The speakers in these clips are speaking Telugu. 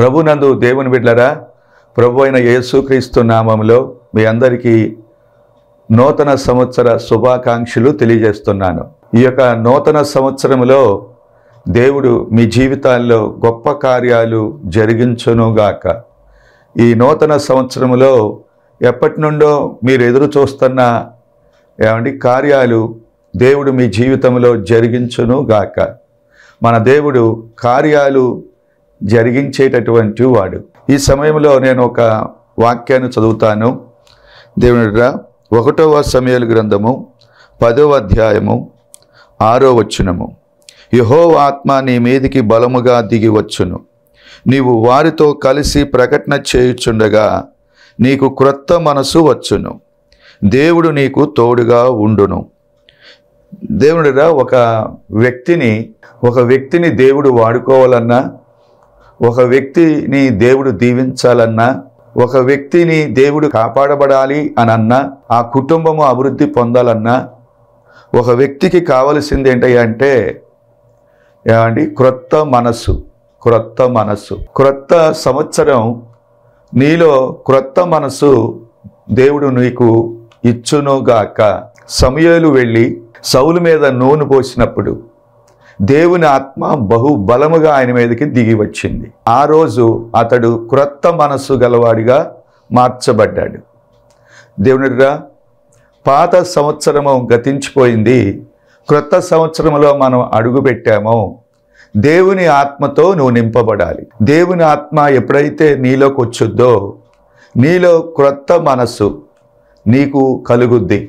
ప్రభునందు దేవుని బిడ్లరా ప్రభు అయిన యేసుక్రీస్తు నామంలో మీ అందరికీ నూతన సంవత్సర శుభాకాంక్షలు తెలియజేస్తున్నాను ఈ యొక్క నూతన సంవత్సరంలో దేవుడు మీ జీవితాల్లో గొప్ప కార్యాలు జరిగించునుగాక ఈ నూతన సంవత్సరంలో ఎప్పటి నుండో మీరు ఎదురు చూస్తున్న ఏమండి కార్యాలు దేవుడు మీ జీవితంలో జరిగించునుగాక మన దేవుడు కార్యాలు జరిగించేటటువంటి వాడు ఈ సమయంలో నేను ఒక వాక్యాన్ని చదువుతాను దేవునిరా ఒకటవ సమయాల గ్రంథము పదవ అధ్యాయము ఆరో వచ్చునము యహో ఆత్మ నీ మీదికి బలముగా దిగి వచ్చును నీవు వారితో కలిసి ప్రకటన చేయుచుండగా నీకు క్రొత్త మనసు వచ్చును దేవుడు నీకు తోడుగా ఉండును దేవుడిరా ఒక వ్యక్తిని ఒక వ్యక్తిని దేవుడు వాడుకోవాలన్నా ఒక వ్యక్తిని దేవుడు దీవించాలన్నా ఒక వ్యక్తిని దేవుడు కాపాడబడాలి అనన్నా ఆ కుటుంబము అభివృద్ధి పొందాలన్నా ఒక వ్యక్తికి కావలసింది ఏంటి అంటే ఏమండి క్రొత్త మనస్సు క్రొత్త మనస్సు క్రొత్త సంవత్సరం నీలో క్రొత్త మనస్సు దేవుడు నీకు ఇచ్చునుగాక సమయాలు వెళ్ళి సౌలు మీద నూనె పోసినప్పుడు దేవుని ఆత్మ బహుబలముగా ఆయన మీదకి దిగి వచ్చింది ఆ రోజు అతడు క్రొత్త మనస్సు గలవాడిగా మార్చబడ్డాడు దేవునిరా పాత సంవత్సరము గతించిపోయింది క్రొత్త సంవత్సరంలో మనం అడుగుపెట్టామో దేవుని ఆత్మతో నువ్వు నింపబడాలి దేవుని ఆత్మ ఎప్పుడైతే నీలోకి వచ్చుద్దో నీలో క్రొత్త మనస్సు నీకు కలుగుద్ది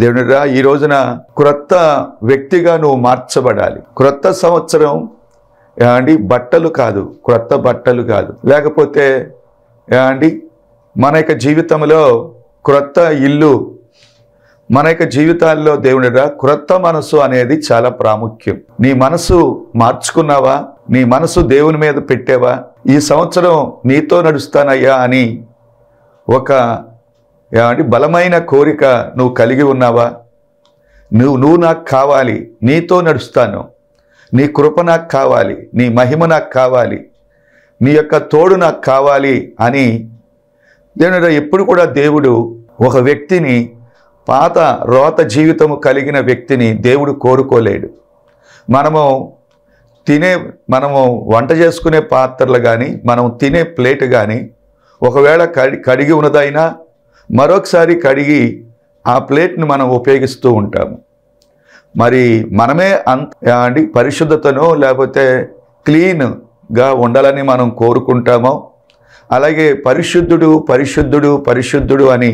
దేవుడా ఈ రోజున క్రొత్త వ్యక్తిగా నువ్వు మార్చబడాలి క్రొత్త సంవత్సరం ఏమండి బట్టలు కాదు క్రొత్త బట్టలు కాదు లేకపోతే ఏమండి మన యొక్క జీవితంలో క్రొత్త ఇల్లు మన యొక్క జీవితాల్లో దేవుడిరా క్రొత్త మనసు అనేది చాలా ప్రాముఖ్యం నీ మనసు మార్చుకున్నావా నీ మనసు దేవుని మీద పెట్టావా ఈ సంవత్సరం నీతో నడుస్తానయ్యా అని ఒక ఏమంటే బలమైన కోరిక నువ్వు కలిగి ఉన్నావా నువ్వు నువ్వు నాకు కావాలి నీతో నడుస్తాను నీ కృప నాకు కావాలి నీ మహిమ నాకు కావాలి నీ యొక్క తోడు నాకు కావాలి అని నేను ఎప్పుడు కూడా దేవుడు ఒక వ్యక్తిని పాత రోత జీవితము కలిగిన వ్యక్తిని దేవుడు కోరుకోలేడు మనము తినే మనము వంట చేసుకునే పాత్రలు కానీ మనం తినే ప్లేట్ కానీ ఒకవేళ కడి కడిగి ఉన్నదైనా మరొకసారి కడిగి ఆ ప్లేట్ని మనం ఉపయోగిస్తూ ఉంటాము మరి మనమే అంత పరిశుద్ధతను లేకపోతే క్లీన్గా ఉండాలని మనం కోరుకుంటామో అలాగే పరిశుద్ధుడు పరిశుద్ధుడు పరిశుద్ధుడు అని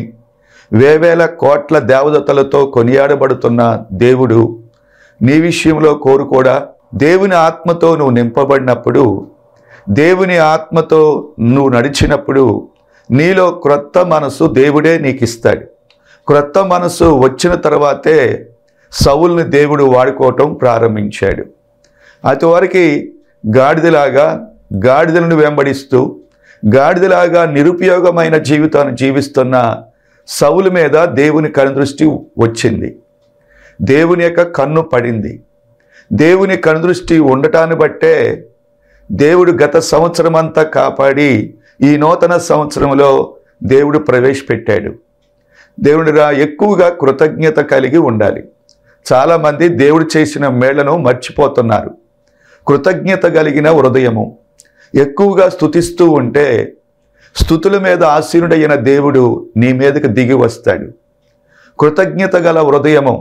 వేవేల కోట్ల దేవదతలతో కొనియాడబడుతున్న దేవుడు నీ విషయంలో కోరుకోడా దేవుని ఆత్మతో నువ్వు నింపబడినప్పుడు దేవుని ఆత్మతో నువ్వు నడిచినప్పుడు నీలో క్రొత్త మనసు దేవుడే నీకు ఇస్తాడు క్రొత్త మనసు వచ్చిన తర్వాతే సవుల్ని దేవుడు వాడుకోవటం ప్రారంభించాడు అతివరకు గాడిదలాగా గాడిదలను వెంబడిస్తూ గాడిదలాగా నిరుపయోగమైన జీవితాన్ని జీవిస్తున్న సవుల మీద దేవుని కనుదృష్టి వచ్చింది దేవుని యొక్క కన్ను పడింది దేవుని కనుదృష్టి ఉండటాన్ని బట్టే దేవుడు గత సంవత్సరం అంతా కాపాడి ఈ నూతన సంవత్సరంలో దేవుడు ప్రవేశపెట్టాడు దేవుడిగా ఎక్కువగా కృతజ్ఞత కలిగి ఉండాలి చాలామంది దేవుడు చేసిన మేళ్లను మర్చిపోతున్నారు కృతజ్ఞత కలిగిన హృదయము ఎక్కువగా స్థుతిస్తూ ఉంటే స్థుతుల మీద ఆసీనుడైన దేవుడు నీ మీదకి దిగి వస్తాడు కృతజ్ఞత గల హృదయము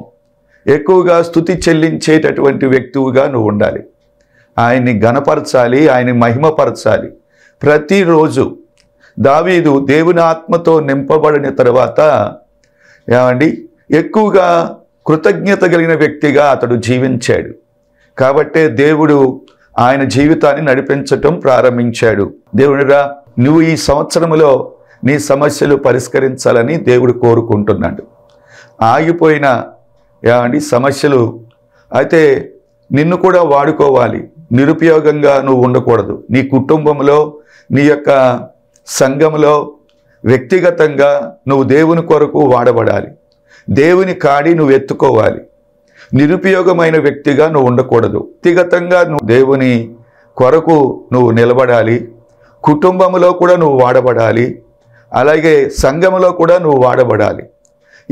ఎక్కువగా స్థుతి చెల్లించేటటువంటి వ్యక్తువుగా నువ్వు ఉండాలి ఆయన్ని గణపరచాలి ఆయన్ని మహిమపరచాలి ప్రతిరోజు దావీదు దేవుని ఆత్మతో నింపబడిన తర్వాత ఏమండి ఎక్కువగా కృతజ్ఞత కలిగిన వ్యక్తిగా అతడు జీవించాడు కాబట్టే దేవుడు ఆయన జీవితాన్ని నడిపించటం ప్రారంభించాడు దేవుడిరా నువ్వు ఈ సంవత్సరంలో నీ సమస్యలు పరిష్కరించాలని దేవుడు కోరుకుంటున్నాడు ఆగిపోయిన ఏమండి సమస్యలు అయితే నిన్ను కూడా వాడుకోవాలి నిరుపయోగంగా నువ్వు ఉండకూడదు నీ కుటుంబంలో నీ యొక్క సంఘంలో వ్యక్తిగతంగా నువ్వు దేవుని కొరకు వాడబడాలి దేవుని కాడి నువ్వు ఎత్తుకోవాలి నిరుపయోగమైన వ్యక్తిగా నువ్వు ఉండకూడదు వ్యక్తిగతంగా నువ్వు దేవుని కొరకు నువ్వు నిలబడాలి కుటుంబంలో కూడా నువ్వు వాడబడాలి అలాగే సంఘంలో కూడా నువ్వు వాడబడాలి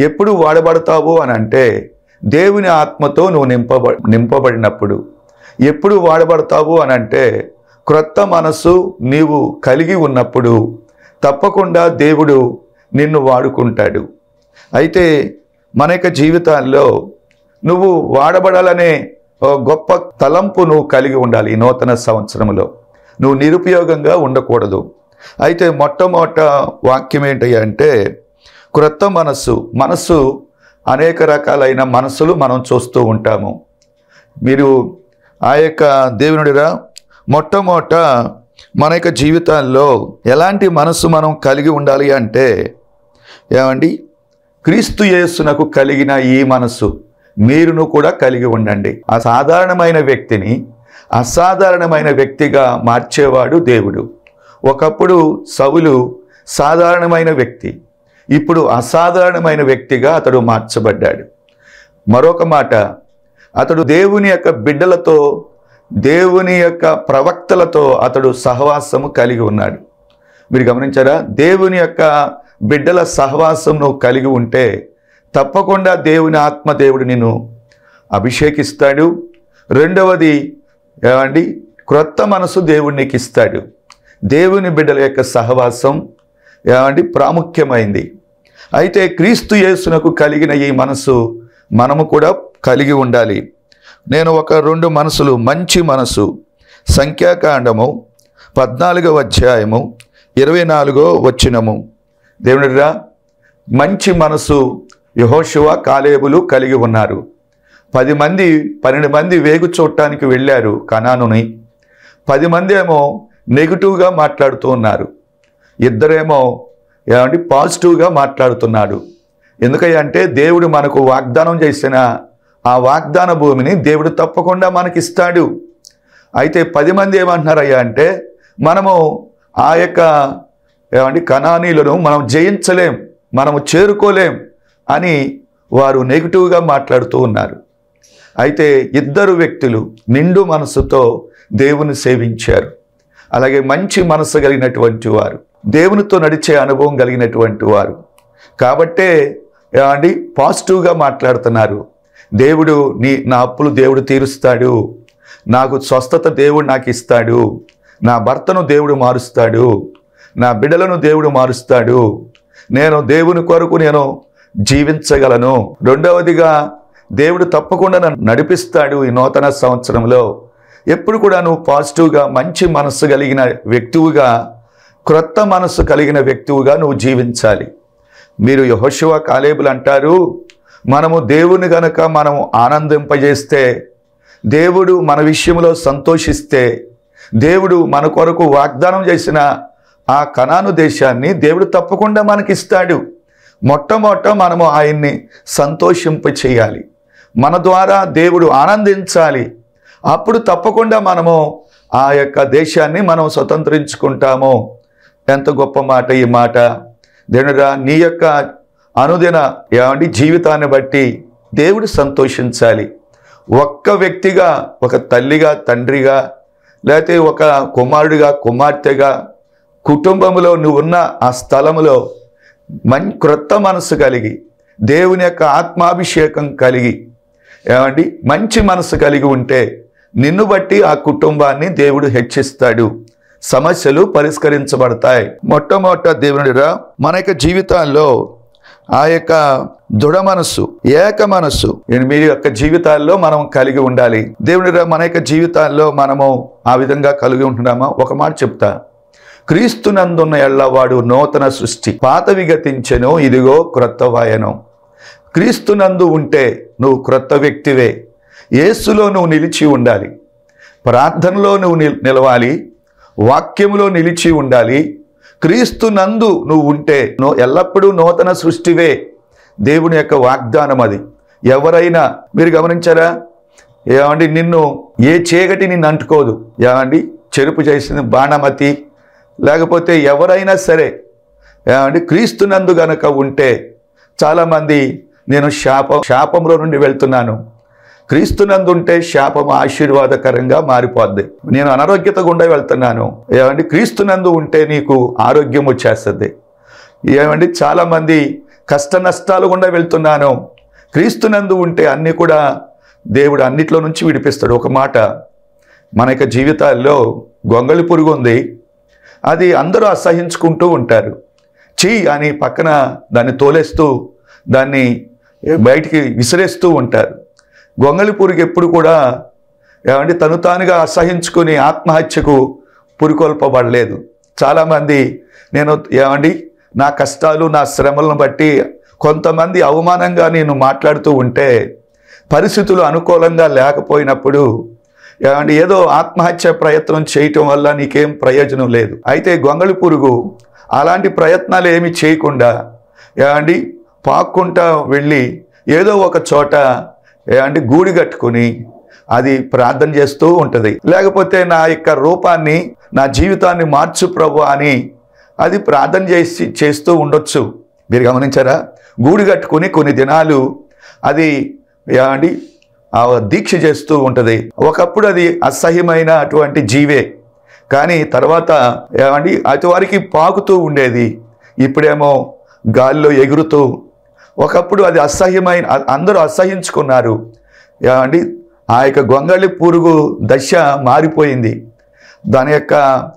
ఎప్పుడు వాడబడతావు అని అంటే దేవుని ఆత్మతో నువ్వు నింపబ నింపబడినప్పుడు ఎప్పుడు వాడబడతావు అని అంటే క్రొత్త మనసు నీవు కలిగి ఉన్నప్పుడు తప్పకుండా దేవుడు నిన్ను వాడుకుంటాడు అయితే మన యొక్క జీవితాల్లో నువ్వు వాడబడాలనే గొప్ప తలంపు నువ్వు కలిగి ఉండాలి ఈ నూతన సంవత్సరంలో నువ్వు నిరుపయోగంగా ఉండకూడదు అయితే మొట్టమొదట వాక్యం ఏంటి అంటే క్రొత్త మనస్సు మనస్సు అనేక రకాలైన మనసులు మనం చూస్తూ ఉంటాము మీరు ఆ యొక్క దేవునుడిరా మొట్టమొదట మన యొక్క జీవితాల్లో ఎలాంటి మనసు మనం కలిగి ఉండాలి అంటే ఏమండి క్రీస్తు యేసునకు కలిగిన ఈ మనసు మీరును కూడా కలిగి ఉండండి ఆ సాధారణమైన వ్యక్తిని అసాధారణమైన వ్యక్తిగా మార్చేవాడు దేవుడు ఒకప్పుడు సవులు సాధారణమైన వ్యక్తి ఇప్పుడు అసాధారణమైన వ్యక్తిగా అతడు మార్చబడ్డాడు మరొక మాట అతడు దేవుని యొక్క బిడ్డలతో దేవుని యొక్క ప్రవక్తలతో అతడు సహవాసము కలిగి ఉన్నాడు మీరు గమనించారా దేవుని యొక్క బిడ్డల సహవాసమును కలిగి ఉంటే తప్పకుండా దేవుని ఆత్మ దేవుడు నిన్ను అభిషేకిస్తాడు రెండవది ఏమండి క్రొత్త మనసు దేవుడికి ఇస్తాడు దేవుని బిడ్డల యొక్క సహవాసం ఏమండి ప్రాముఖ్యమైంది అయితే క్రీస్తు యేసునకు కలిగిన ఈ మనసు మనము కూడా కలిగి ఉండాలి నేను ఒక రెండు మనసులు మంచి మనసు సంఖ్యాకాండము పద్నాలుగవ అధ్యాయము ఇరవై నాలుగో వచ్చినము దేవుడిరా మంచి మనసు యహోశివ కాలేబులు కలిగి ఉన్నారు పది మంది పన్నెండు మంది వేగు చూడటానికి వెళ్ళారు కణానుని పది మంది ఏమో నెగిటివ్గా మాట్లాడుతూ ఉన్నారు ఇద్దరేమో ఏమంటే పాజిటివ్గా మాట్లాడుతున్నాడు ఎందుకంటే దేవుడు మనకు వాగ్దానం చేసిన ఆ వాగ్దాన భూమిని దేవుడు తప్పకుండా మనకిస్తాడు అయితే పది మంది ఏమంటున్నారయ్యా అంటే మనము ఆ యొక్క ఏమండి కణానీలను మనం జయించలేం మనము చేరుకోలేం అని వారు నెగిటివ్గా మాట్లాడుతూ ఉన్నారు అయితే ఇద్దరు వ్యక్తులు నిండు మనసుతో దేవుని సేవించారు అలాగే మంచి మనసు కలిగినటువంటి వారు దేవునితో నడిచే అనుభవం కలిగినటువంటి వారు కాబట్టే ఏమండి పాజిటివ్గా మాట్లాడుతున్నారు దేవుడు నీ నా అప్పులు దేవుడు తీరుస్తాడు నాకు స్వస్థత దేవుడు నాకు ఇస్తాడు నా భర్తను దేవుడు మారుస్తాడు నా బిడ్డలను దేవుడు మారుస్తాడు నేను దేవుని కొరకు నేను జీవించగలను రెండవదిగా దేవుడు తప్పకుండా నన్ను నడిపిస్తాడు ఈ నూతన సంవత్సరంలో ఎప్పుడు కూడా నువ్వు పాజిటివ్గా మంచి మనస్సు కలిగిన వ్యక్తివుగా క్రొత్త మనస్సు కలిగిన వ్యక్తివుగా నువ్వు జీవించాలి మీరు యహోశివ కాలేబులు అంటారు మనము దేవుని గనక మనము ఆనందింపజేస్తే దేవుడు మన విషయంలో సంతోషిస్తే దేవుడు మన కొరకు వాగ్దానం చేసిన ఆ కణాను దేశాన్ని దేవుడు తప్పకుండా మనకిస్తాడు మొట్టమొట్ట మనము ఆయన్ని సంతోషింప చేయాలి మన ద్వారా దేవుడు ఆనందించాలి అప్పుడు తప్పకుండా మనము ఆ యొక్క దేశాన్ని మనం స్వతంత్రించుకుంటాము ఎంత గొప్ప మాట ఈ మాట దేవుడా నీ యొక్క అనుదిన ఏమంటే జీవితాన్ని బట్టి దేవుడు సంతోషించాలి ఒక్క వ్యక్తిగా ఒక తల్లిగా తండ్రిగా లేకపోతే ఒక కుమారుడిగా కుమార్తెగా కుటుంబంలో నువ్వు ఉన్న ఆ స్థలంలో మన్ క్రొత్త మనసు కలిగి దేవుని యొక్క ఆత్మాభిషేకం కలిగి ఏమండి మంచి మనసు కలిగి ఉంటే నిన్ను బట్టి ఆ కుటుంబాన్ని దేవుడు హెచ్చిస్తాడు సమస్యలు పరిష్కరించబడతాయి మొట్టమొదట దేవునిరా మన యొక్క జీవితాల్లో ఆ యొక్క దృఢ మనస్సు ఏక మనస్సు మీ యొక్క జీవితాల్లో మనం కలిగి ఉండాలి దేవుడి మన యొక్క జీవితాల్లో మనము ఆ విధంగా కలిగి ఉంటున్నామా ఒక మాట చెప్తా క్రీస్తునందున్న ఎళ్ళవాడు నూతన సృష్టి పాత విగతించెను ఇదిగో క్రీస్తు క్రీస్తునందు ఉంటే నువ్వు క్రొత్త వ్యక్తివే యేసులో నువ్వు నిలిచి ఉండాలి ప్రార్థనలో నువ్వు నిలవాలి వాక్యంలో నిలిచి ఉండాలి క్రీస్తు నందు నువ్వు ఉంటే నో ఎల్లప్పుడూ నూతన సృష్టివే దేవుని యొక్క వాగ్దానం అది ఎవరైనా మీరు గమనించారా ఏమండి నిన్ను ఏ చీకటి నిన్ను అంటుకోదు ఏమండి చెరుపు చేసిన బాణమతి లేకపోతే ఎవరైనా సరే ఏమండి క్రీస్తు నందు గనక ఉంటే చాలామంది నేను శాప శాపంలో నుండి వెళ్తున్నాను క్రీస్తునందుంటే శాపము ఆశీర్వాదకరంగా మారిపోద్ది నేను అనారోగ్యత గుండా వెళ్తున్నాను ఏమండి క్రీస్తునందు ఉంటే నీకు ఆరోగ్యం వచ్చేస్తుంది ఏమండి చాలామంది కష్ట నష్టాలు గుండా వెళ్తున్నాను క్రీస్తునందు ఉంటే అన్నీ కూడా దేవుడు అన్నిట్లో నుంచి విడిపిస్తాడు ఒక మాట మన యొక్క జీవితాల్లో గొంగళి పురుగు ఉంది అది అందరూ అసహించుకుంటూ ఉంటారు చీ అని పక్కన దాన్ని తోలేస్తూ దాన్ని బయటికి విసిరేస్తూ ఉంటారు పురుగు ఎప్పుడు కూడా ఏమంటే తను తానుగా అసహించుకుని ఆత్మహత్యకు పురికొల్పబడలేదు చాలామంది నేను ఏమండి నా కష్టాలు నా శ్రమలను బట్టి కొంతమంది అవమానంగా నేను మాట్లాడుతూ ఉంటే పరిస్థితులు అనుకూలంగా లేకపోయినప్పుడు ఏమంటే ఏదో ఆత్మహత్య ప్రయత్నం చేయటం వల్ల నీకేం ప్రయోజనం లేదు అయితే గొంగళి పురుగు అలాంటి ప్రయత్నాలు ఏమి చేయకుండా ఏమండి పాక్కుంటా వెళ్ళి ఏదో ఒక చోట అంటే గూడి కట్టుకొని అది ప్రార్థన చేస్తూ ఉంటుంది లేకపోతే నా యొక్క రూపాన్ని నా జీవితాన్ని మార్చు ప్రభు అని అది ప్రార్థన చేసి చేస్తూ ఉండొచ్చు మీరు గమనించారా గూడి కట్టుకొని కొన్ని దినాలు అది ఏమండి దీక్ష చేస్తూ ఉంటుంది ఒకప్పుడు అది అసహ్యమైన అటువంటి జీవే కానీ తర్వాత ఏమండి అటువారికి పాకుతూ ఉండేది ఇప్పుడేమో గాల్లో ఎగురుతూ ఒకప్పుడు అది అసహ్యమైన అందరూ అసహించుకున్నారు అండి ఆ యొక్క గొంగళి పురుగు దశ మారిపోయింది దాని యొక్క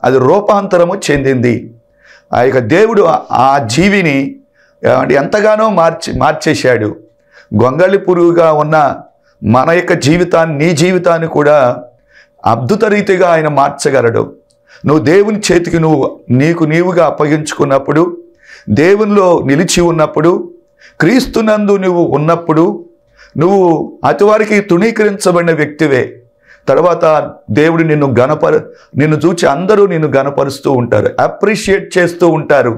అది రూపాంతరము చెందింది ఆ యొక్క దేవుడు ఆ జీవిని ఎంతగానో మార్చి మార్చేశాడు గొంగళి పురుగుగా ఉన్న మన యొక్క జీవితాన్ని నీ జీవితాన్ని కూడా అద్భుత రీతిగా ఆయన మార్చగలడు నువ్వు దేవుని చేతికి నువ్వు నీకు నీవుగా అప్పగించుకున్నప్పుడు దేవునిలో నిలిచి ఉన్నప్పుడు క్రీస్తునందు నువ్వు ఉన్నప్పుడు నువ్వు అతివారికి తృణీకరించబడిన వ్యక్తివే తర్వాత దేవుడు నిన్ను గణపర నిన్ను చూచి అందరూ నిన్ను గణపరుస్తూ ఉంటారు అప్రిషియేట్ చేస్తూ ఉంటారు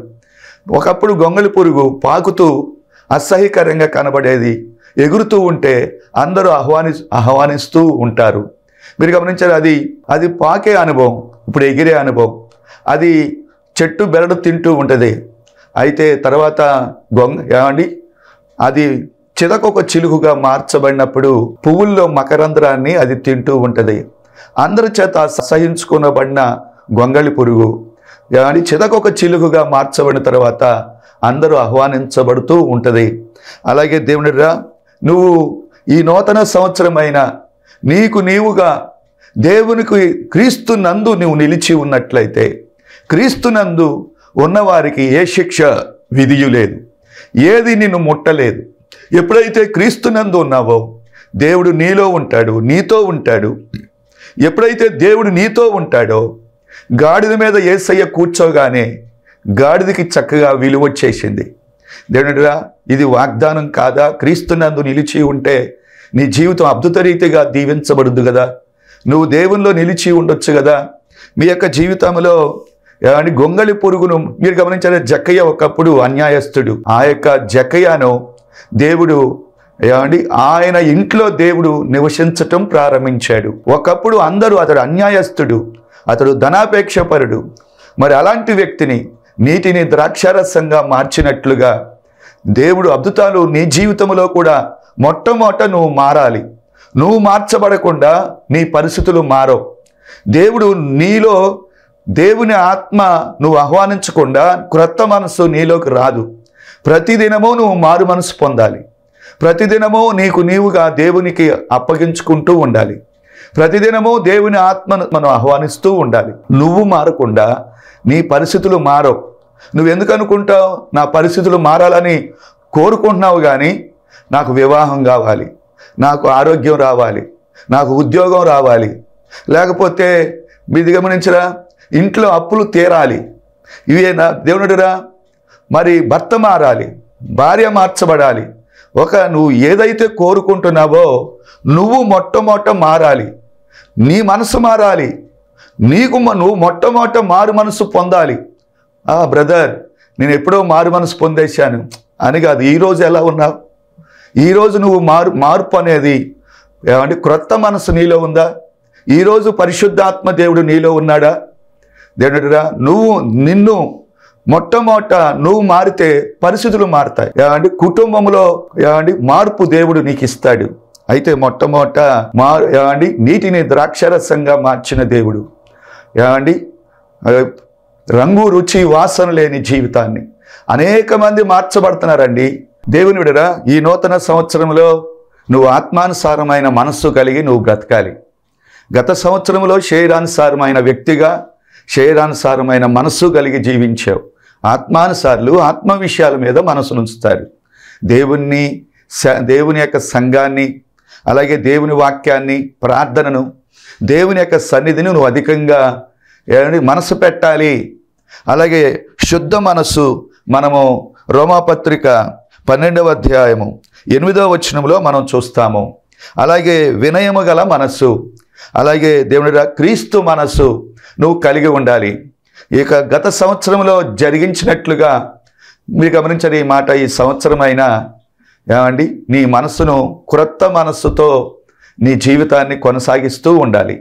ఒకప్పుడు గొంగళి పురుగు పాకుతూ అసహ్యకరంగా కనబడేది ఎగురుతూ ఉంటే అందరూ ఆహ్వాని ఆహ్వానిస్తూ ఉంటారు మీరు గమనించారు అది అది పాకే అనుభవం ఇప్పుడు ఎగిరే అనుభవం అది చెట్టు బెరడు తింటూ ఉంటుంది అయితే తర్వాత గొంగ ఏమండి అది చిదకొక చిలుగుగా మార్చబడినప్పుడు పువ్వుల్లో మకరంధ్రాన్ని అది తింటూ ఉంటుంది అందరి చేత సహించుకునబడిన గొంగళి పురుగు కానీ చిదకొక చిలుగుగా మార్చబడిన తర్వాత అందరూ ఆహ్వానించబడుతూ ఉంటుంది అలాగే దేవునిరా నువ్వు ఈ నూతన సంవత్సరమైన నీకు నీవుగా దేవునికి క్రీస్తు నందు నువ్వు నిలిచి ఉన్నట్లయితే క్రీస్తునందు ఉన్నవారికి ఏ శిక్ష విధియు లేదు ఏది నిన్ను ముట్టలేదు ఎప్పుడైతే క్రీస్తునందు ఉన్నావో దేవుడు నీలో ఉంటాడు నీతో ఉంటాడు ఎప్పుడైతే దేవుడు నీతో ఉంటాడో గాడిద మీద ఏసయ్య కూర్చోగానే గాడిదకి చక్కగా విలువ వచ్చేసింది దేవుడిరా ఇది వాగ్దానం కాదా క్రీస్తునందు నిలిచి ఉంటే నీ జీవితం అద్భుత రీతిగా దీవించబడదు కదా నువ్వు దేవునిలో నిలిచి ఉండొచ్చు కదా మీ యొక్క జీవితంలో అని గొంగళి పురుగును మీరు గమనించారు జక్కయ్య ఒకప్పుడు అన్యాయస్తుడు ఆ యొక్క జక్కయ్యను దేవుడు ఏమండి ఆయన ఇంట్లో దేవుడు నివసించటం ప్రారంభించాడు ఒకప్పుడు అందరూ అతడు అన్యాయస్తుడు అతడు ధనాపేక్షపరుడు మరి అలాంటి వ్యక్తిని నీటిని ద్రాక్షారసంగా మార్చినట్లుగా దేవుడు అద్భుతాలు నీ జీవితంలో కూడా మొట్టమొదట నువ్వు మారాలి నువ్వు మార్చబడకుండా నీ పరిస్థితులు మారవు దేవుడు నీలో దేవుని ఆత్మ నువ్వు ఆహ్వానించకుండా క్రొత్త మనసు నీలోకి రాదు ప్రతిదినము నువ్వు మారు మనసు పొందాలి ప్రతిదినము నీకు నీవుగా దేవునికి అప్పగించుకుంటూ ఉండాలి ప్రతిదినము దేవుని ఆత్మను మనం ఆహ్వానిస్తూ ఉండాలి నువ్వు మారకుండా నీ పరిస్థితులు మారవు నువ్వు ఎందుకు అనుకుంటావు నా పరిస్థితులు మారాలని కోరుకుంటున్నావు కానీ నాకు వివాహం కావాలి నాకు ఆరోగ్యం రావాలి నాకు ఉద్యోగం రావాలి లేకపోతే మీది గమనించరా ఇంట్లో అప్పులు తీరాలి నా దేవునుడురా మరి భర్త మారాలి భార్య మార్చబడాలి ఒక నువ్వు ఏదైతే కోరుకుంటున్నావో నువ్వు మొట్టమొట్ట మారాలి నీ మనసు మారాలి నీకు నువ్వు మొట్టమొట్ట మారు మనసు పొందాలి ఆ బ్రదర్ నేను ఎప్పుడో మారు మనసు పొందేశాను అని కాదు ఈరోజు ఎలా ఉన్నావు ఈరోజు నువ్వు మారు మార్పు అనేది ఏమంటే క్రొత్త మనసు నీలో ఉందా ఈరోజు పరిశుద్ధాత్మ దేవుడు నీలో ఉన్నాడా దేవుడురా నువ్వు నిన్ను మొట్టమొదట నువ్వు మారితే పరిస్థితులు మారుతాయి ఏమండి కుటుంబంలో ఏమండి మార్పు దేవుడు నీకు ఇస్తాడు అయితే మొట్టమొదట మారు ఏమండి నీటిని ద్రాక్షరసంగా మార్చిన దేవుడు ఏమండి రంగు రుచి వాసన లేని జీవితాన్ని అనేక మంది మార్చబడుతున్నారండి దేవుని విడరా ఈ నూతన సంవత్సరంలో నువ్వు ఆత్మానుసారమైన మనస్సు కలిగి నువ్వు బ్రతకాలి గత సంవత్సరంలో శరీరానుసారమైన వ్యక్తిగా శరీరానుసారమైన మనస్సు కలిగి జీవించావు ఆత్మానుసారులు ఆత్మ విషయాల మీద మనసును ఉంచుతారు దేవుణ్ణి దేవుని యొక్క సంఘాన్ని అలాగే దేవుని వాక్యాన్ని ప్రార్థనను దేవుని యొక్క సన్నిధిని నువ్వు అధికంగా మనసు పెట్టాలి అలాగే శుద్ధ మనసు మనము రోమాపత్రిక పన్నెండవ అధ్యాయము ఎనిమిదవ వచనంలో మనం చూస్తాము అలాగే వినయము గల మనస్సు అలాగే దేవుని క్రీస్తు మనస్సు నువ్వు కలిగి ఉండాలి ఇక గత సంవత్సరంలో జరిగించినట్లుగా మీరు గమనించండి ఈ మాట ఈ సంవత్సరమైనా ఏమండి నీ మనస్సును క్రొత్త మనస్సుతో నీ జీవితాన్ని కొనసాగిస్తూ ఉండాలి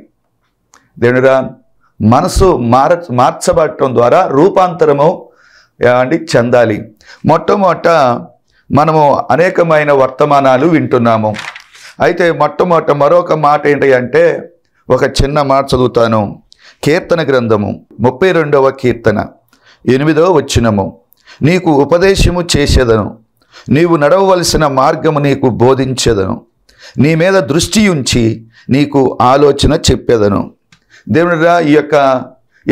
దేవునిరా మనసు మార మార్చబడటం ద్వారా రూపాంతరము ఏమండి చెందాలి మొట్టమొదట మనము అనేకమైన వర్తమానాలు వింటున్నాము అయితే మొట్టమొదట మరొక మాట ఏంటి అంటే ఒక చిన్న మాట చదువుతాను కీర్తన గ్రంథము ముప్పై రెండవ కీర్తన ఎనిమిదవ వచ్చినము నీకు ఉపదేశము చేసేదను నీవు నడవవలసిన మార్గము నీకు బోధించేదను నీ మీద దృష్టి ఉంచి నీకు ఆలోచన చెప్పేదను దేవుడిరా ఈ యొక్క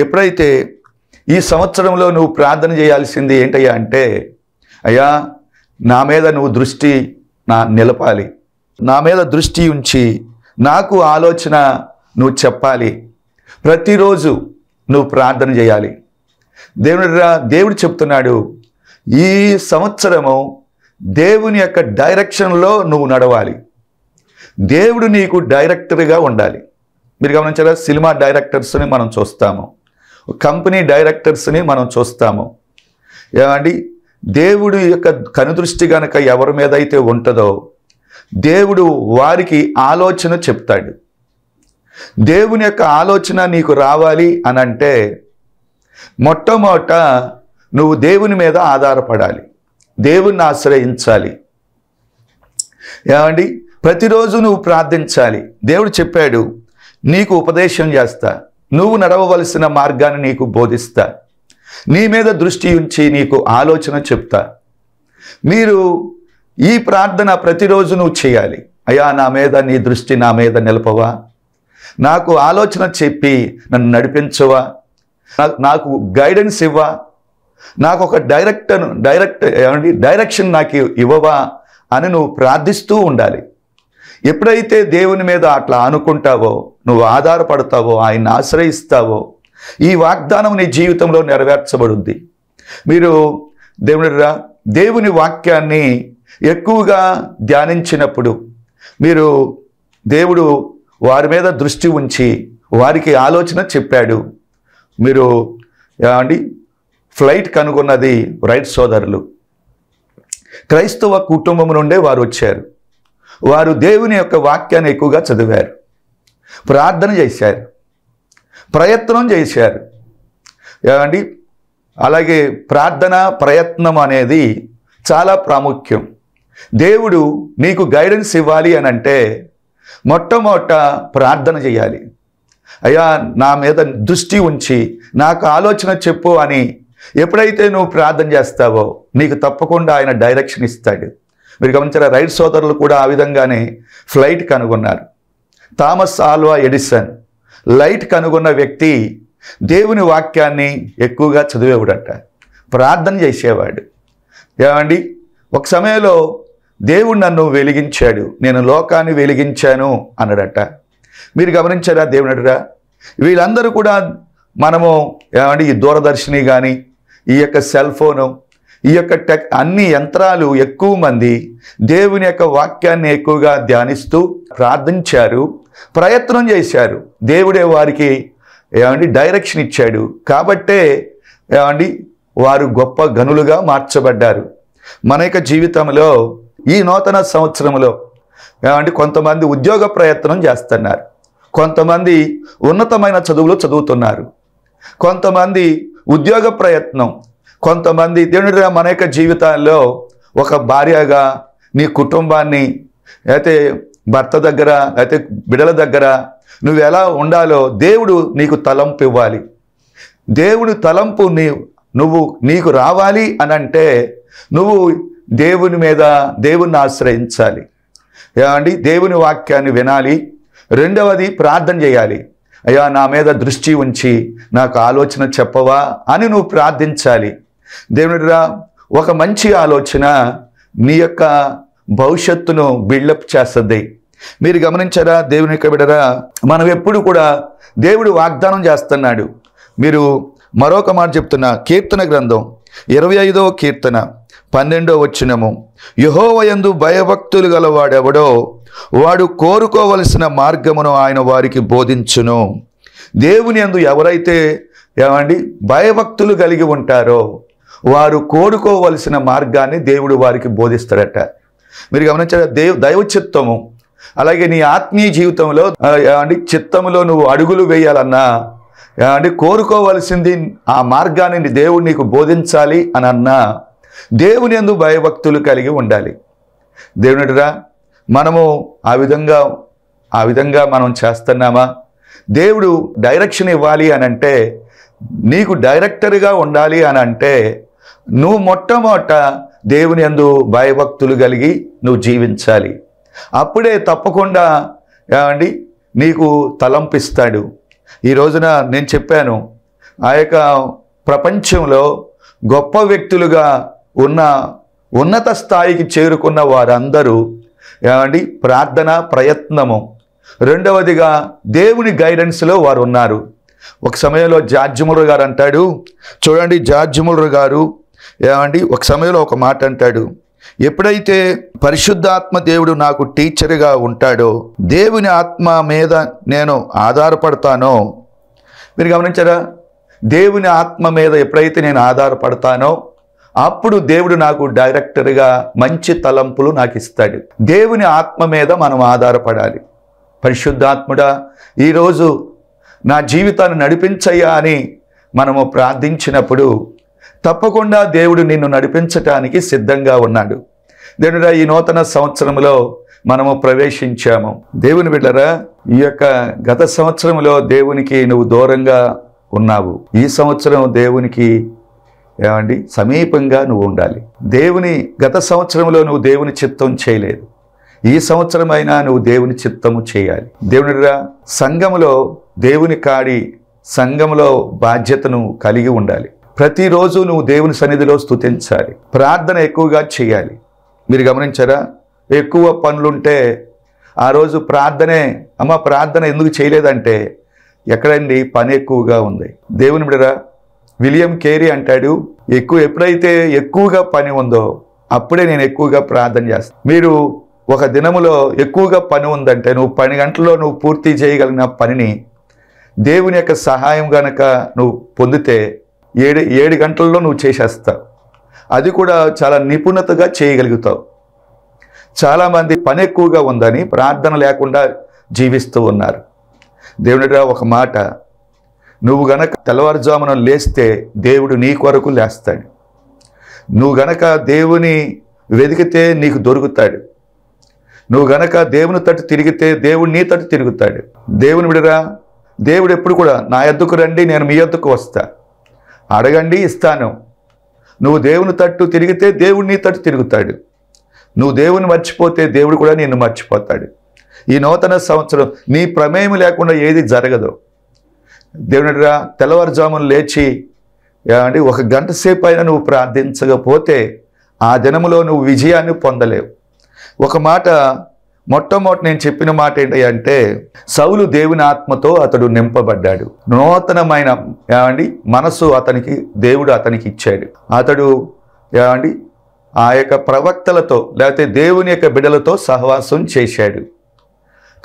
ఎప్పుడైతే ఈ సంవత్సరంలో నువ్వు ప్రార్థన చేయాల్సింది ఏంటయ్యా అంటే అయ్యా నా మీద నువ్వు దృష్టి నా నిలపాలి నా మీద దృష్టి ఉంచి నాకు ఆలోచన నువ్వు చెప్పాలి ప్రతిరోజు నువ్వు ప్రార్థన చేయాలి దేవుడు దేవుడు చెప్తున్నాడు ఈ సంవత్సరము దేవుని యొక్క డైరెక్షన్లో నువ్వు నడవాలి దేవుడు నీకు డైరెక్టర్గా ఉండాలి మీరు గమనించారా సినిమా డైరెక్టర్స్ని మనం చూస్తాము కంపెనీ డైరెక్టర్స్ని మనం చూస్తాము ఏమండి దేవుడి యొక్క కనుదృష్టి కనుక ఎవరి మీద అయితే ఉంటుందో దేవుడు వారికి ఆలోచన చెప్తాడు దేవుని యొక్క ఆలోచన నీకు రావాలి అని అంటే మొట్టమొదట నువ్వు దేవుని మీద ఆధారపడాలి దేవుణ్ణి ఆశ్రయించాలి ఏమండి ప్రతిరోజు నువ్వు ప్రార్థించాలి దేవుడు చెప్పాడు నీకు ఉపదేశం చేస్తా నువ్వు నడవవలసిన మార్గాన్ని నీకు బోధిస్తా నీ మీద దృష్టి ఉంచి నీకు ఆలోచన చెప్తా మీరు ఈ ప్రార్థన ప్రతిరోజు నువ్వు చేయాలి అయ్యా నా మీద నీ దృష్టి నా మీద నిలపవా నాకు ఆలోచన చెప్పి నన్ను నడిపించవా నాకు గైడెన్స్ ఇవ్వా నాకు ఒక డైరెక్టర్ డైరెక్ట్ ఏమండి డైరెక్షన్ నాకు ఇవ్వవా అని నువ్వు ప్రార్థిస్తూ ఉండాలి ఎప్పుడైతే దేవుని మీద అట్లా అనుకుంటావో నువ్వు ఆధారపడతావో ఆయన్ని ఆశ్రయిస్తావో ఈ వాగ్దానం నీ జీవితంలో నెరవేర్చబడుద్ది మీరు దేవునిరా దేవుని వాక్యాన్ని ఎక్కువగా ధ్యానించినప్పుడు మీరు దేవుడు వారి మీద దృష్టి ఉంచి వారికి ఆలోచన చెప్పాడు మీరు అండి ఫ్లైట్ కనుగొన్నది రైట్ సోదరులు క్రైస్తవ కుటుంబం నుండే వారు వచ్చారు వారు దేవుని యొక్క వాక్యాన్ని ఎక్కువగా చదివారు ప్రార్థన చేశారు ప్రయత్నం చేశారు ఏమండి అలాగే ప్రార్థన ప్రయత్నం అనేది చాలా ప్రాముఖ్యం దేవుడు నీకు గైడెన్స్ ఇవ్వాలి అని అంటే మొట్టమొదట ప్రార్థన చేయాలి అయ్యా నా మీద దృష్టి ఉంచి నాకు ఆలోచన చెప్పు అని ఎప్పుడైతే నువ్వు ప్రార్థన చేస్తావో నీకు తప్పకుండా ఆయన డైరెక్షన్ ఇస్తాడు మీరు గమనించిన రైట్ సోదరులు కూడా ఆ విధంగానే ఫ్లైట్ కనుగొన్నారు థామస్ ఆల్వా ఎడిసన్ లైట్ కనుగొన్న వ్యక్తి దేవుని వాక్యాన్ని ఎక్కువగా చదివేవాడట ప్రార్థన చేసేవాడు ఏమండి ఒక సమయంలో దేవుడు నన్ను వెలిగించాడు నేను లోకాన్ని వెలిగించాను అన్నాడట మీరు గమనించారా దేవుడు వీళ్ళందరూ కూడా మనము ఏమంటే ఈ దూరదర్శిని కానీ ఈ యొక్క సెల్ ఫోను ఈ యొక్క టెక్ అన్ని యంత్రాలు ఎక్కువ మంది దేవుని యొక్క వాక్యాన్ని ఎక్కువగా ధ్యానిస్తూ ప్రార్థించారు ప్రయత్నం చేశారు దేవుడే వారికి ఏమండి డైరెక్షన్ ఇచ్చాడు కాబట్టే ఏమండి వారు గొప్ప గనులుగా మార్చబడ్డారు మన యొక్క జీవితంలో ఈ నూతన సంవత్సరంలో అంటే కొంతమంది ఉద్యోగ ప్రయత్నం చేస్తున్నారు కొంతమంది ఉన్నతమైన చదువులు చదువుతున్నారు కొంతమంది ఉద్యోగ ప్రయత్నం కొంతమంది దేవుడి మన యొక్క జీవితాల్లో ఒక భార్యగా నీ కుటుంబాన్ని అయితే భర్త దగ్గర అయితే బిడల దగ్గర నువ్వు ఎలా ఉండాలో దేవుడు నీకు తలంపు ఇవ్వాలి దేవుడు తలంపు నీ నువ్వు నీకు రావాలి అని అంటే నువ్వు దేవుని మీద దేవుణ్ణి ఆశ్రయించాలి ఏమండి దేవుని వాక్యాన్ని వినాలి రెండవది ప్రార్థన చేయాలి అయ్యా నా మీద దృష్టి ఉంచి నాకు ఆలోచన చెప్పవా అని నువ్వు ప్రార్థించాలి దేవుని ఒక మంచి ఆలోచన నీ యొక్క భవిష్యత్తును బిల్డప్ చేస్తుంది మీరు గమనించారా దేవుని యొక్క బిడరా మనం ఎప్పుడు కూడా దేవుడు వాగ్దానం చేస్తున్నాడు మీరు మరొక మాట చెప్తున్న కీర్తన గ్రంథం ఇరవై ఐదవ కీర్తన పన్నెండో వచ్చినము యహోవయందు భయభక్తులు గలవాడెవడో వాడు కోరుకోవలసిన మార్గమును ఆయన వారికి బోధించును దేవుని అందు ఎవరైతే ఏమండి భయభక్తులు కలిగి ఉంటారో వారు కోరుకోవలసిన మార్గాన్ని దేవుడు వారికి బోధిస్తాడట మీరు గమనించారా దేవ్ దైవ చిత్తము అలాగే నీ ఆత్మీయ జీవితంలో అంటే చిత్తంలో నువ్వు అడుగులు వేయాలన్నా అంటే కోరుకోవలసింది ఆ మార్గాన్ని దేవుడు నీకు బోధించాలి అని అన్నా దేవుని ఎందు భయభక్తులు కలిగి ఉండాలి దేవునిరా మనము ఆ విధంగా ఆ విధంగా మనం చేస్తున్నామా దేవుడు డైరెక్షన్ ఇవ్వాలి అని అంటే నీకు డైరెక్టర్గా ఉండాలి అని అంటే నువ్వు మొట్టమొదట దేవుని ఎందు భయభక్తులు కలిగి నువ్వు జీవించాలి అప్పుడే తప్పకుండా ఏమండి నీకు తలంపిస్తాడు ఈ రోజున నేను చెప్పాను ఆ యొక్క ప్రపంచంలో గొప్ప వ్యక్తులుగా ఉన్న ఉన్నత స్థాయికి చేరుకున్న వారందరూ ఏమండి ప్రార్థన ప్రయత్నము రెండవదిగా దేవుని గైడెన్స్లో వారు ఉన్నారు ఒక సమయంలో జార్జిములు గారు అంటాడు చూడండి జార్జిములు గారు ఏమండి ఒక సమయంలో ఒక మాట అంటాడు ఎప్పుడైతే పరిశుద్ధాత్మ దేవుడు నాకు టీచర్గా ఉంటాడో దేవుని ఆత్మ మీద నేను ఆధారపడతానో మీరు గమనించారా దేవుని ఆత్మ మీద ఎప్పుడైతే నేను ఆధారపడతానో అప్పుడు దేవుడు నాకు డైరెక్టర్గా మంచి తలంపులు నాకు ఇస్తాడు దేవుని ఆత్మ మీద మనం ఆధారపడాలి పరిశుద్ధాత్ముడా ఈరోజు నా జీవితాన్ని నడిపించయ్యా అని మనము ప్రార్థించినప్పుడు తప్పకుండా దేవుడు నిన్ను నడిపించటానికి సిద్ధంగా ఉన్నాడు దేవుడా ఈ నూతన సంవత్సరంలో మనము ప్రవేశించాము దేవుని బిడ్డరా ఈ యొక్క గత సంవత్సరంలో దేవునికి నువ్వు దూరంగా ఉన్నావు ఈ సంవత్సరం దేవునికి ఏమండి సమీపంగా నువ్వు ఉండాలి దేవుని గత సంవత్సరంలో నువ్వు దేవుని చిత్తం చేయలేదు ఈ సంవత్సరమైనా నువ్వు దేవుని చిత్తము చేయాలి దేవునిరా సంఘములో దేవుని కాడి సంఘములో బాధ్యతను కలిగి ఉండాలి ప్రతిరోజు నువ్వు దేవుని సన్నిధిలో స్థుతించాలి ప్రార్థన ఎక్కువగా చేయాలి మీరు గమనించారా ఎక్కువ పనులుంటే ఆ రోజు ప్రార్థనే అమ్మ ప్రార్థన ఎందుకు చేయలేదంటే ఎక్కడండి పని ఎక్కువగా ఉంది దేవుని బిడరా విలియం కేరీ అంటాడు ఎక్కువ ఎప్పుడైతే ఎక్కువగా పని ఉందో అప్పుడే నేను ఎక్కువగా ప్రార్థన చేస్తాను మీరు ఒక దినములో ఎక్కువగా పని ఉందంటే నువ్వు పని గంటల్లో నువ్వు పూర్తి చేయగలిగిన పనిని దేవుని యొక్క సహాయం గనక నువ్వు పొందితే ఏడు ఏడు గంటల్లో నువ్వు చేసేస్తావు అది కూడా చాలా నిపుణతగా చేయగలుగుతావు చాలామంది పని ఎక్కువగా ఉందని ప్రార్థన లేకుండా జీవిస్తూ ఉన్నారు దేవునిగా ఒక మాట నువ్వు గనక తెల్లవారుజామున లేస్తే దేవుడు నీ కొరకు లేస్తాడు నువ్వు గనక దేవుని వెతికితే నీకు దొరుకుతాడు నువ్వు గనక దేవుని తట్టు తిరిగితే దేవుడు నీ తట్టు తిరుగుతాడు దేవుని విడరా దేవుడు ఎప్పుడు కూడా నా ఎద్దుకు రండి నేను మీ ఎద్దుకు వస్తా అడగండి ఇస్తాను నువ్వు దేవుని తట్టు తిరిగితే దేవుడు నీ తట్టు తిరుగుతాడు నువ్వు దేవుని మర్చిపోతే దేవుడు కూడా నిన్ను మర్చిపోతాడు ఈ నూతన సంవత్సరం నీ ప్రమేయం లేకుండా ఏది జరగదు దేవునిగా తెల్లవారుజామున లేచి అంటే ఒక గంట సేపు అయినా నువ్వు ప్రార్థించకపోతే ఆ దినములో నువ్వు విజయాన్ని పొందలేవు ఒక మాట మొట్టమొదటి నేను చెప్పిన మాట ఏంటి అంటే సౌలు దేవుని ఆత్మతో అతడు నింపబడ్డాడు నూతనమైన ఏమండి మనసు అతనికి దేవుడు అతనికి ఇచ్చాడు అతడు ఏమండి ఆ యొక్క ప్రవక్తలతో లేకపోతే దేవుని యొక్క బిడలతో సహవాసం చేశాడు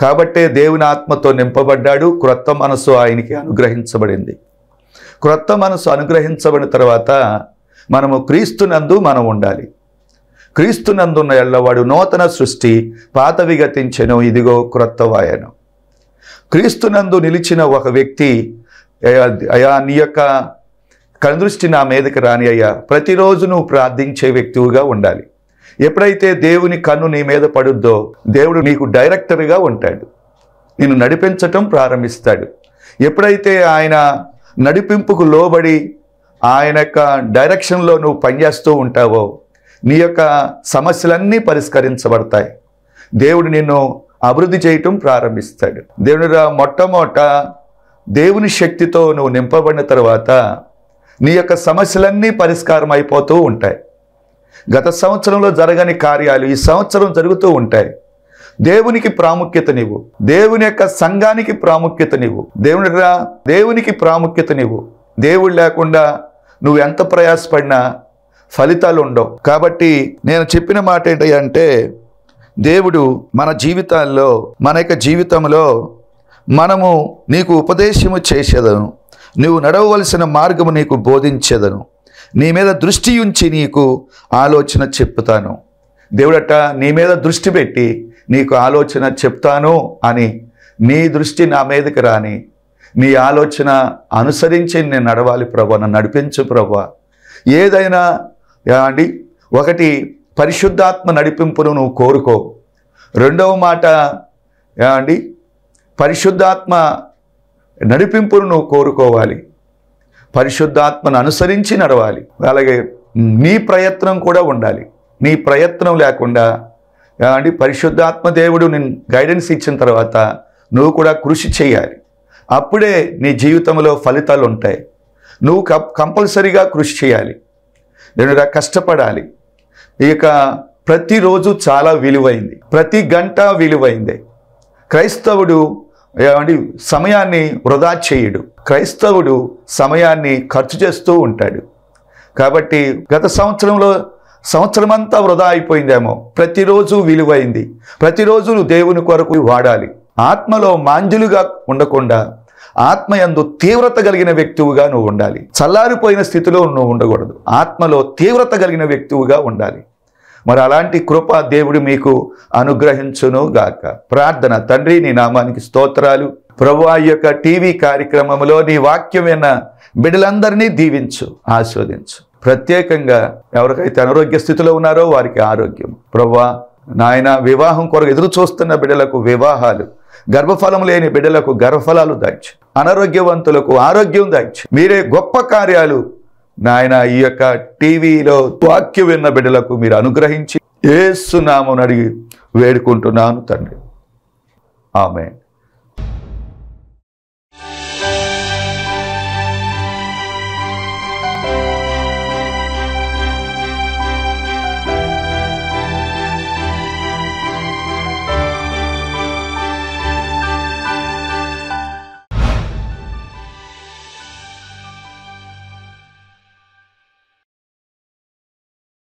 కాబట్టే దేవుని ఆత్మతో నింపబడ్డాడు క్రొత్త మనసు ఆయనకి అనుగ్రహించబడింది క్రొత్త మనసు అనుగ్రహించబడిన తర్వాత మనము క్రీస్తునందు మనం ఉండాలి క్రీస్తునందున్న ఎళ్ళవాడు నూతన సృష్టి పాత గతించెను ఇదిగో క్రొత్త వాయను క్రీస్తునందు నిలిచిన ఒక వ్యక్తి అయా నీ యొక్క కనుదృష్టి నా మీదకి రాని అయ్యా ప్రతిరోజు నువ్వు ప్రార్థించే వ్యక్తివుగా ఉండాలి ఎప్పుడైతే దేవుని కన్ను నీ మీద పడుద్దో దేవుడు నీకు డైరెక్టర్గా ఉంటాడు నేను నడిపించటం ప్రారంభిస్తాడు ఎప్పుడైతే ఆయన నడిపింపుకు లోబడి ఆయన యొక్క డైరెక్షన్లో నువ్వు పనిచేస్తూ ఉంటావో నీ యొక్క సమస్యలన్నీ పరిష్కరించబడతాయి దేవుడు నిన్ను అభివృద్ధి చేయటం ప్రారంభిస్తాడు దేవుడు మొట్టమొట్ట దేవుని శక్తితో నువ్వు నింపబడిన తర్వాత నీ యొక్క సమస్యలన్నీ పరిష్కారం అయిపోతూ ఉంటాయి గత సంవత్సరంలో జరగని కార్యాలు ఈ సంవత్సరం జరుగుతూ ఉంటాయి దేవునికి ప్రాముఖ్యతనివ్వు దేవుని యొక్క సంఘానికి ప్రాముఖ్యతనివ్వు దేవుని దేవునికి ప్రాముఖ్యతనివ్వు దేవుడు లేకుండా నువ్వు ఎంత ప్రయాసపడినా ఫలితాలు ఉండవు కాబట్టి నేను చెప్పిన మాట ఏంటి అంటే దేవుడు మన జీవితాల్లో మన యొక్క జీవితంలో మనము నీకు ఉపదేశము చేసేదను నువ్వు నడవవలసిన మార్గము నీకు బోధించేదను నీ మీద దృష్టి ఉంచి నీకు ఆలోచన చెప్తాను దేవుడట నీ మీద దృష్టి పెట్టి నీకు ఆలోచన చెప్తాను అని నీ దృష్టి నా మీదకి రాని నీ ఆలోచన అనుసరించి నేను నడవాలి ప్రభా నన్ను నడిపించు ప్రభా ఏదైనా అండి ఒకటి పరిశుద్ధాత్మ నడిపింపును నువ్వు కోరుకో రెండవ మాట అండి పరిశుద్ధాత్మ నడిపింపును నువ్వు కోరుకోవాలి పరిశుద్ధాత్మను అనుసరించి నడవాలి అలాగే నీ ప్రయత్నం కూడా ఉండాలి నీ ప్రయత్నం లేకుండా అంటే పరిశుద్ధాత్మ దేవుడు నేను గైడెన్స్ ఇచ్చిన తర్వాత నువ్వు కూడా కృషి చేయాలి అప్పుడే నీ జీవితంలో ఫలితాలు ఉంటాయి నువ్వు కంపల్సరీగా కృషి చేయాలి నేను కష్టపడాలి ఇక ప్రతిరోజు చాలా విలువైంది ప్రతి గంట విలువైంది క్రైస్తవుడు ఏమండి సమయాన్ని వృధా చేయడు క్రైస్తవుడు సమయాన్ని ఖర్చు చేస్తూ ఉంటాడు కాబట్టి గత సంవత్సరంలో సంవత్సరం అంతా వృధా అయిపోయిందేమో ప్రతిరోజు విలువైంది ప్రతిరోజు దేవుని కొరకు వాడాలి ఆత్మలో మాంజులుగా ఉండకుండా ఆత్మయందు తీవ్రత కలిగిన వ్యక్తివుగా నువ్వు ఉండాలి చల్లారిపోయిన స్థితిలో నువ్వు ఉండకూడదు ఆత్మలో తీవ్రత కలిగిన వ్యక్తివుగా ఉండాలి మరి అలాంటి కృప దేవుడు మీకు అనుగ్రహించును గాక ప్రార్థన తండ్రి నీ నామానికి స్తోత్రాలు ప్రభు ఆ యొక్క టీవీ కార్యక్రమంలో నీ వాక్యం విన్న బిడ్డలందరినీ దీవించు ఆస్వాదించు ప్రత్యేకంగా ఎవరికైతే అనారోగ్య స్థితిలో ఉన్నారో వారికి ఆరోగ్యం ప్రభా నాయన వివాహం కొరకు ఎదురు చూస్తున్న బిడ్డలకు వివాహాలు గర్భఫలం లేని బిడ్డలకు గర్భఫలాలు దాచి అనారోగ్యవంతులకు ఆరోగ్యం దాచి మీరే గొప్ప కార్యాలు నాయన ఈ యొక్క టీవీలో వాక్య విన్న బిడ్డలకు మీరు అనుగ్రహించి ఏస్తున్నామని అడిగి వేడుకుంటున్నాను తండ్రి ఆమె